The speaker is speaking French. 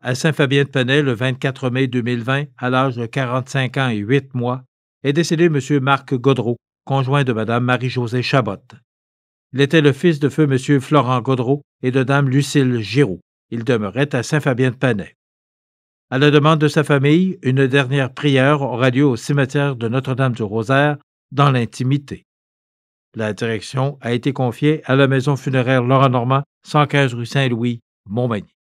à Saint-Fabien-de-Penay le 24 mai 2020 à l'âge de 45 ans et 8 mois, est décédé M. Marc Godreau, conjoint de Mme Marie-Josée Chabot. Il était le fils de feu M. Florent Godreau et de Dame Lucille Giraud. Il demeurait à Saint-Fabien-de-Panay. À la demande de sa famille, une dernière prière aura lieu au cimetière de Notre-Dame-du-Rosaire dans l'intimité. La direction a été confiée à la maison funéraire Laurent Normand, 115 rue Saint-Louis, Montmagny.